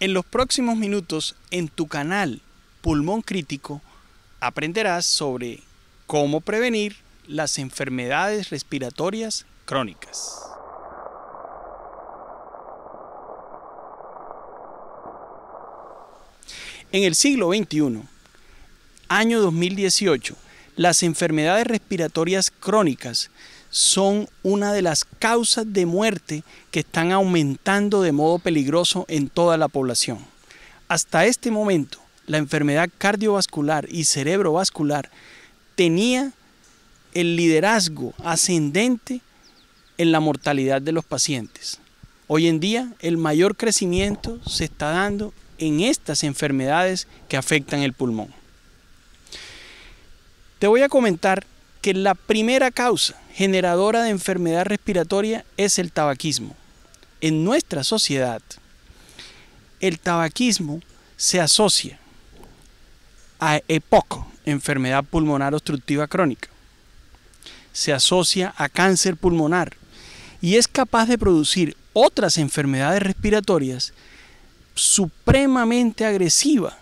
En los próximos minutos, en tu canal Pulmón Crítico, aprenderás sobre cómo prevenir las enfermedades respiratorias crónicas. En el siglo XXI, año 2018, las enfermedades respiratorias crónicas son una de las causas de muerte que están aumentando de modo peligroso en toda la población. Hasta este momento, la enfermedad cardiovascular y cerebrovascular tenía el liderazgo ascendente en la mortalidad de los pacientes. Hoy en día el mayor crecimiento se está dando en estas enfermedades que afectan el pulmón. Te voy a comentar que la primera causa generadora de enfermedad respiratoria es el tabaquismo. En nuestra sociedad, el tabaquismo se asocia a EPOC, enfermedad pulmonar obstructiva crónica. Se asocia a cáncer pulmonar y es capaz de producir otras enfermedades respiratorias supremamente agresivas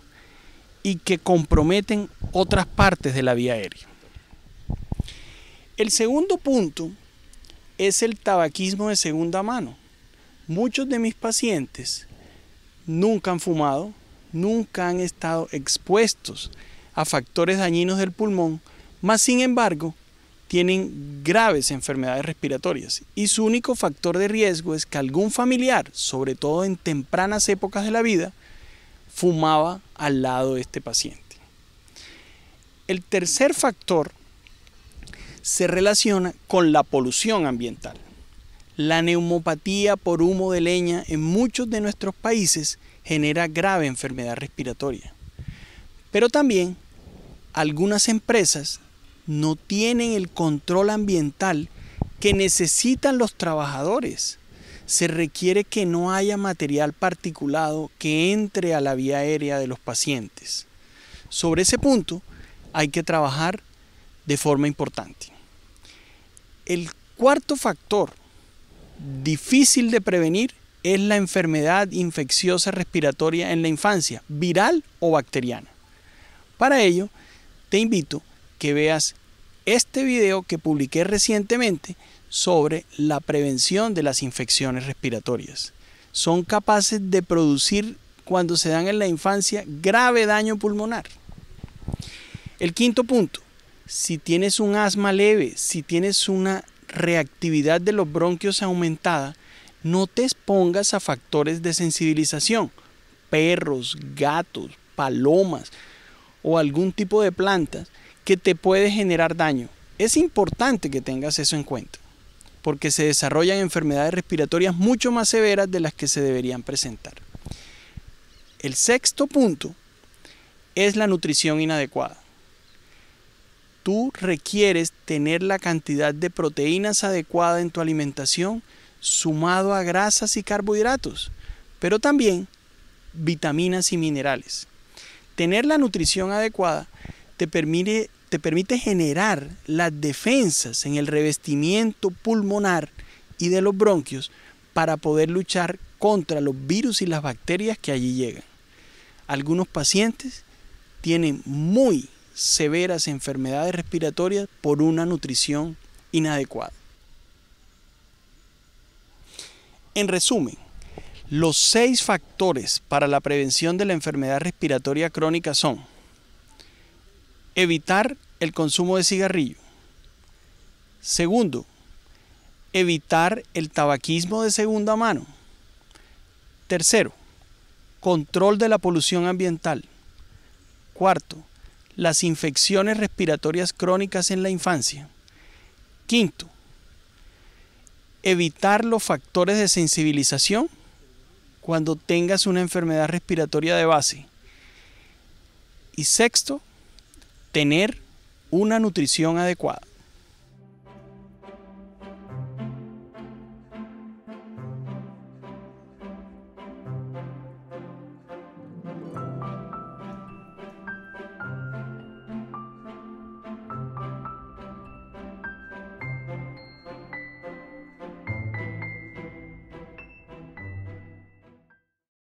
y que comprometen otras partes de la vía aérea. El segundo punto es el tabaquismo de segunda mano. Muchos de mis pacientes nunca han fumado, nunca han estado expuestos a factores dañinos del pulmón, más sin embargo tienen graves enfermedades respiratorias y su único factor de riesgo es que algún familiar, sobre todo en tempranas épocas de la vida, fumaba al lado de este paciente. El tercer factor se relaciona con la polución ambiental. La neumopatía por humo de leña en muchos de nuestros países genera grave enfermedad respiratoria. Pero también algunas empresas no tienen el control ambiental que necesitan los trabajadores. Se requiere que no haya material particulado que entre a la vía aérea de los pacientes. Sobre ese punto hay que trabajar de forma importante. El cuarto factor difícil de prevenir es la enfermedad infecciosa respiratoria en la infancia, viral o bacteriana. Para ello, te invito que veas este video que publiqué recientemente sobre la prevención de las infecciones respiratorias. Son capaces de producir cuando se dan en la infancia grave daño pulmonar. El quinto punto, si tienes un asma leve, si tienes una reactividad de los bronquios aumentada, no te expongas a factores de sensibilización, perros, gatos, palomas o algún tipo de plantas que te puede generar daño. Es importante que tengas eso en cuenta, porque se desarrollan enfermedades respiratorias mucho más severas de las que se deberían presentar. El sexto punto es la nutrición inadecuada tú requieres tener la cantidad de proteínas adecuada en tu alimentación, sumado a grasas y carbohidratos, pero también vitaminas y minerales. Tener la nutrición adecuada te permite, te permite generar las defensas en el revestimiento pulmonar y de los bronquios para poder luchar contra los virus y las bacterias que allí llegan. Algunos pacientes tienen muy severas enfermedades respiratorias por una nutrición inadecuada. En resumen, los seis factores para la prevención de la enfermedad respiratoria crónica son evitar el consumo de cigarrillo. Segundo, evitar el tabaquismo de segunda mano. Tercero, control de la polución ambiental. Cuarto, las infecciones respiratorias crónicas en la infancia. Quinto, evitar los factores de sensibilización cuando tengas una enfermedad respiratoria de base. Y sexto, tener una nutrición adecuada.